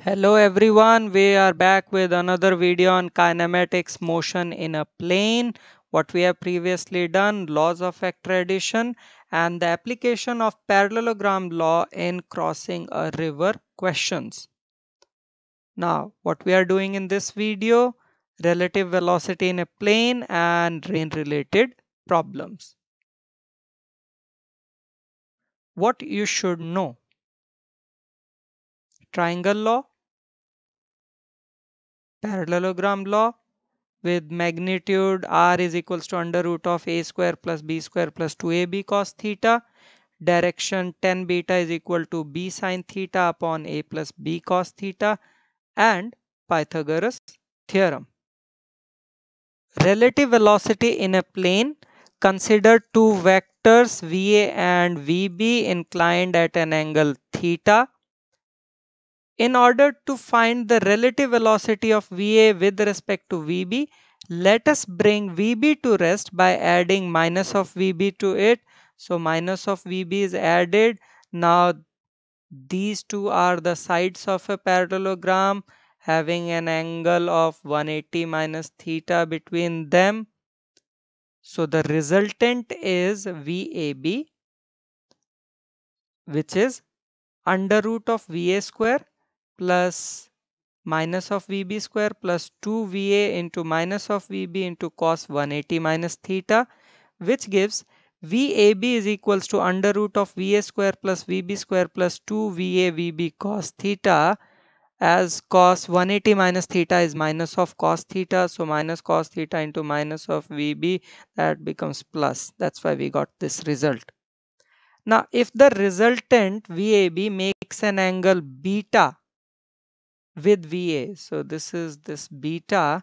Hello everyone, we are back with another video on kinematics motion in a plane. What we have previously done, laws of accreditation and the application of parallelogram law in crossing a river questions. Now, what we are doing in this video, relative velocity in a plane and rain related problems. What you should know triangle law, parallelogram law with magnitude r is equals to under root of a square plus b square plus 2ab cos theta. Direction tan beta is equal to b sine theta upon a plus b cos theta and Pythagoras theorem. Relative velocity in a plane consider two vectors va and vb inclined at an angle theta in order to find the relative velocity of VA with respect to VB, let us bring VB to rest by adding minus of VB to it. So minus of VB is added. Now these two are the sides of a parallelogram having an angle of 180 minus theta between them. So the resultant is VAB which is under root of VA square plus minus of VB square plus 2VA into minus of VB into cos 180 minus theta which gives VAB is equals to under root of VA square plus VB square plus 2VA VB cos theta as cos 180 minus theta is minus of cos theta so minus cos theta into minus of VB that becomes plus that's why we got this result. Now if the resultant VAB makes an angle beta with VA. So this is this beta.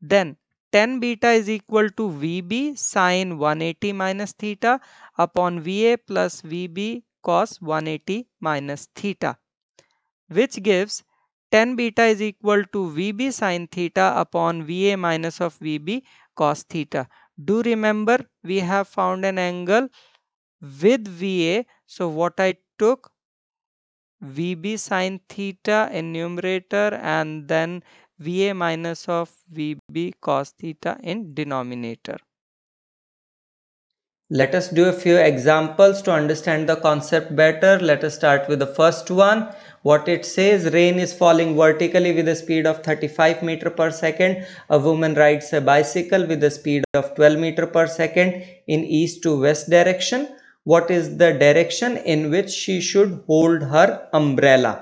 Then 10 beta is equal to VB sine 180 minus theta upon VA plus VB cos 180 minus theta which gives 10 beta is equal to VB sine theta upon VA minus of VB cos theta. Do remember we have found an angle with VA. So what I took VB sine theta in numerator and then VA minus of VB cos theta in denominator. Let us do a few examples to understand the concept better. Let us start with the first one. What it says, rain is falling vertically with a speed of 35 meter per second. A woman rides a bicycle with a speed of 12 meter per second in east to west direction what is the direction in which she should hold her umbrella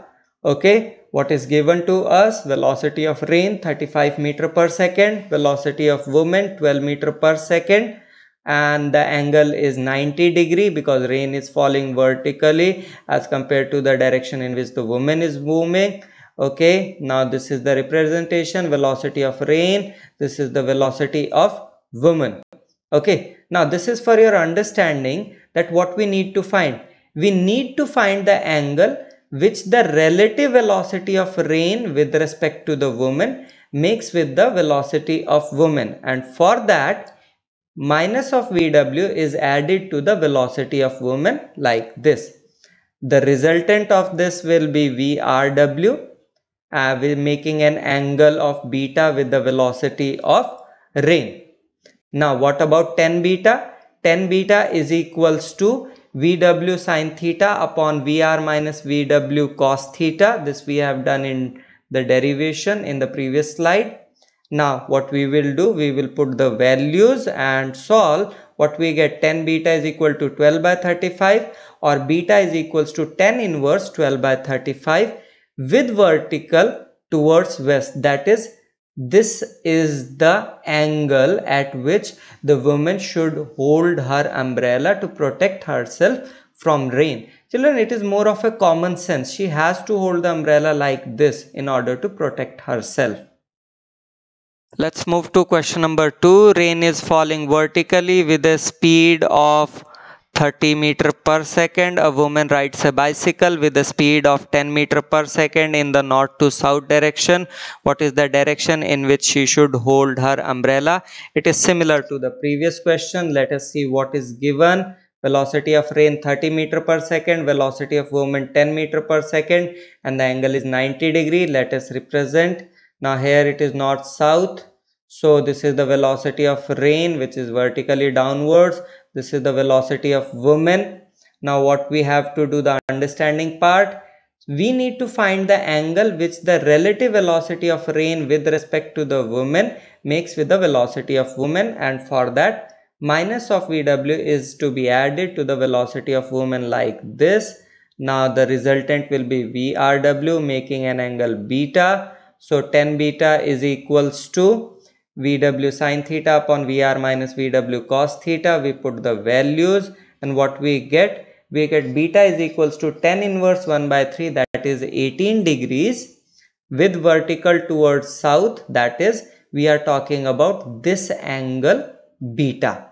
okay what is given to us velocity of rain 35 meter per second velocity of woman 12 meter per second and the angle is 90 degree because rain is falling vertically as compared to the direction in which the woman is moving okay now this is the representation velocity of rain this is the velocity of woman okay now this is for your understanding that what we need to find we need to find the angle which the relative velocity of rain with respect to the woman makes with the velocity of woman and for that minus of VW is added to the velocity of woman like this. The resultant of this will be VRW uh, making an angle of beta with the velocity of rain. Now what about 10 beta? 10 beta is equals to VW sine theta upon VR minus VW cos theta. This we have done in the derivation in the previous slide. Now what we will do, we will put the values and solve. What we get 10 beta is equal to 12 by 35 or beta is equals to 10 inverse 12 by 35 with vertical towards west that is this is the angle at which the woman should hold her umbrella to protect herself from rain. Children, it is more of a common sense. She has to hold the umbrella like this in order to protect herself. Let's move to question number 2. Rain is falling vertically with a speed of 30 meter per second. A woman rides a bicycle with a speed of 10 meter per second in the north to south direction. What is the direction in which she should hold her umbrella? It is similar to the previous question. Let us see what is given. Velocity of rain 30 meter per second, velocity of woman 10 meter per second and the angle is 90 degree. Let us represent. Now here it is north south so this is the velocity of rain which is vertically downwards. This is the velocity of women. Now what we have to do the understanding part. We need to find the angle which the relative velocity of rain with respect to the woman makes with the velocity of woman and for that minus of VW is to be added to the velocity of woman like this. Now the resultant will be VRW making an angle beta. So 10 beta is equals to VW sine theta upon VR minus VW cos theta. We put the values and what we get? We get beta is equals to 10 inverse 1 by 3 that is 18 degrees with vertical towards south that is we are talking about this angle beta.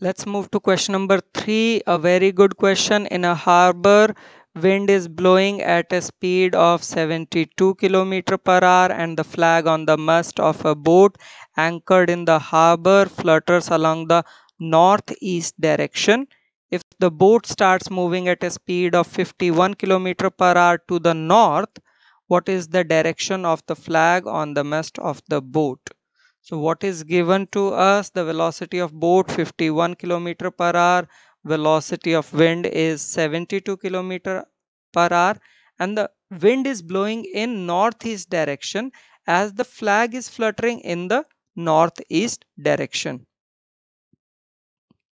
Let's move to question number 3 a very good question in a harbor Wind is blowing at a speed of 72 km per hour and the flag on the mast of a boat anchored in the harbor flutters along the northeast direction. If the boat starts moving at a speed of 51 km per hour to the north, what is the direction of the flag on the mast of the boat? So what is given to us? The velocity of boat 51 km per hour velocity of wind is 72 kilometer per hour and the wind is blowing in northeast direction as the flag is fluttering in the northeast direction.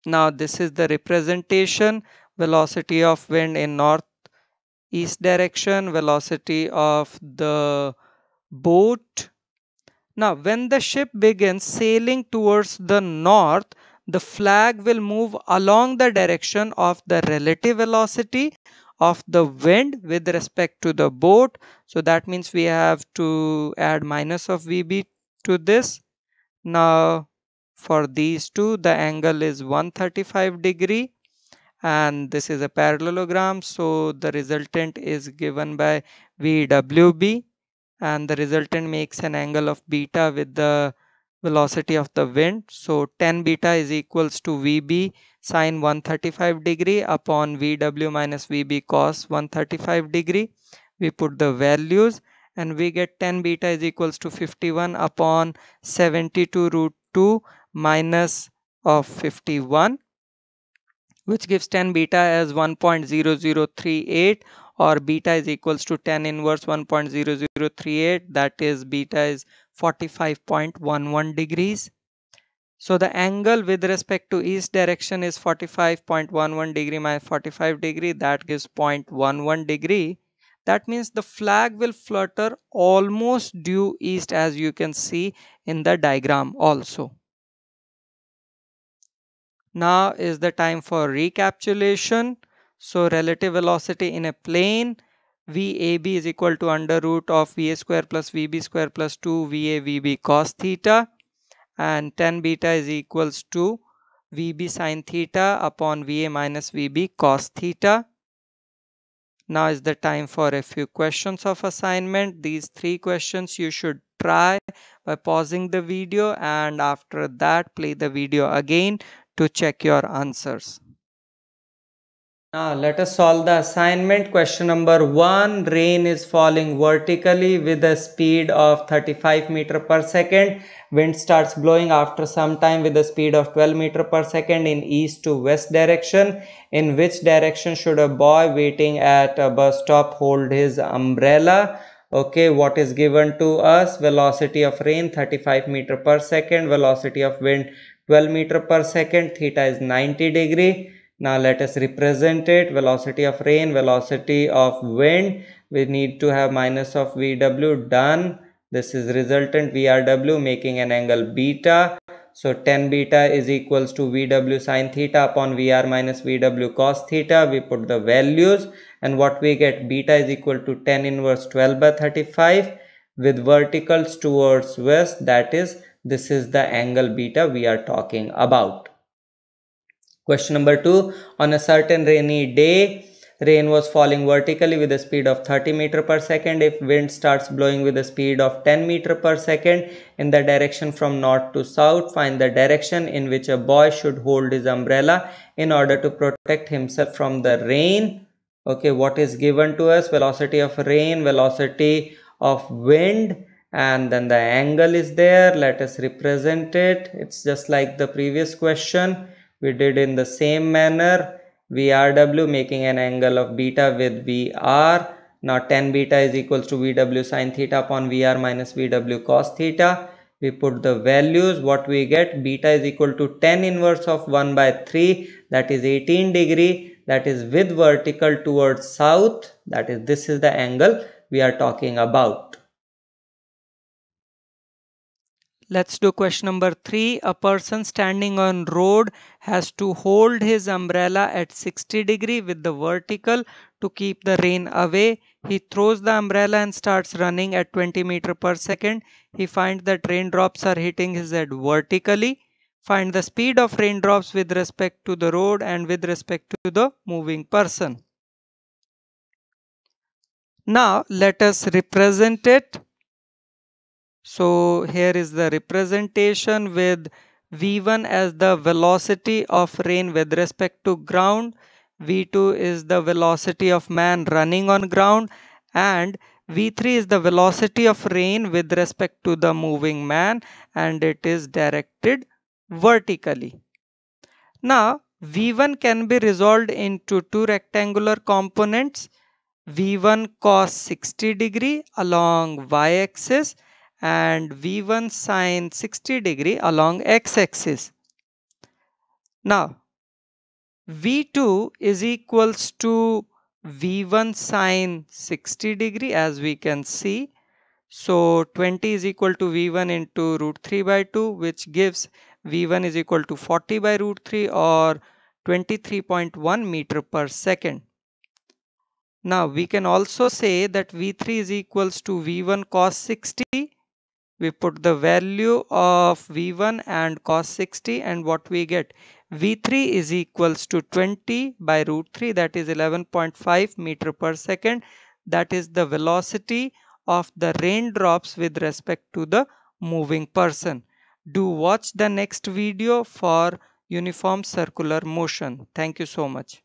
Now this is the representation velocity of wind in northeast direction, velocity of the boat. Now when the ship begins sailing towards the north, the flag will move along the direction of the relative velocity of the wind with respect to the boat. So that means we have to add minus of VB to this. Now for these two the angle is 135 degree and this is a parallelogram so the resultant is given by VWB and the resultant makes an angle of beta with the velocity of the wind so 10 beta is equals to vb sine 135 degree upon vw minus vb cos 135 degree we put the values and we get 10 beta is equals to 51 upon 72 root 2 minus of 51 which gives 10 beta as 1.0038 or beta is equals to 10 inverse 1.0038 that is beta is 45.11 degrees. So the angle with respect to east direction is 45.11 degree minus 45 degree that gives 0.11 degree. That means the flag will flutter almost due east as you can see in the diagram also. Now is the time for recapitulation. So relative velocity in a plane VAB is equal to under root of VA square plus VB square plus 2 Va Vb cos theta and tan beta is equals to VB sine theta upon VA minus VB cos theta. Now is the time for a few questions of assignment. These three questions you should try by pausing the video and after that play the video again to check your answers. Now ah, let us solve the assignment question number 1. Rain is falling vertically with a speed of 35 meter per second. Wind starts blowing after some time with a speed of 12 meter per second in east to west direction. In which direction should a boy waiting at a bus stop hold his umbrella? Okay, what is given to us? Velocity of rain 35 meter per second. Velocity of wind 12 meter per second. Theta is 90 degree now let us represent it. Velocity of rain, velocity of wind. We need to have minus of VW done. This is resultant VRW making an angle beta. So 10 beta is equals to VW sine theta upon VR minus VW cos theta. We put the values and what we get beta is equal to 10 inverse 12 by 35 with verticals towards west. That is, this is the angle beta we are talking about. Question number 2. On a certain rainy day, rain was falling vertically with a speed of 30 meter per second. If wind starts blowing with a speed of 10 meter per second in the direction from north to south, find the direction in which a boy should hold his umbrella in order to protect himself from the rain. Okay, what is given to us? Velocity of rain, velocity of wind and then the angle is there. Let us represent it. It's just like the previous question we did in the same manner VRW making an angle of beta with VR. Now 10 beta is equals to VW sine theta upon VR minus VW cos theta. We put the values what we get beta is equal to 10 inverse of 1 by 3 that is 18 degree that is with vertical towards south that is this is the angle we are talking about. Let's do question number three. A person standing on road has to hold his umbrella at 60 degree with the vertical to keep the rain away. He throws the umbrella and starts running at 20 meter per second. He finds that raindrops are hitting his head vertically. Find the speed of raindrops with respect to the road and with respect to the moving person. Now let us represent it so here is the representation with V1 as the velocity of rain with respect to ground, V2 is the velocity of man running on ground and V3 is the velocity of rain with respect to the moving man and it is directed vertically. Now V1 can be resolved into two rectangular components V1 cos 60 degree along y axis and V1 sine 60 degree along x-axis. Now, V2 is equals to V1 sine 60 degree as we can see. So 20 is equal to V1 into root 3 by 2 which gives V1 is equal to 40 by root 3 or 23.1 meter per second. Now we can also say that V3 is equals to V1 cos 60 we put the value of v1 and cos 60 and what we get v3 is equals to 20 by root 3 that is 11.5 meter per second that is the velocity of the raindrops with respect to the moving person do watch the next video for uniform circular motion thank you so much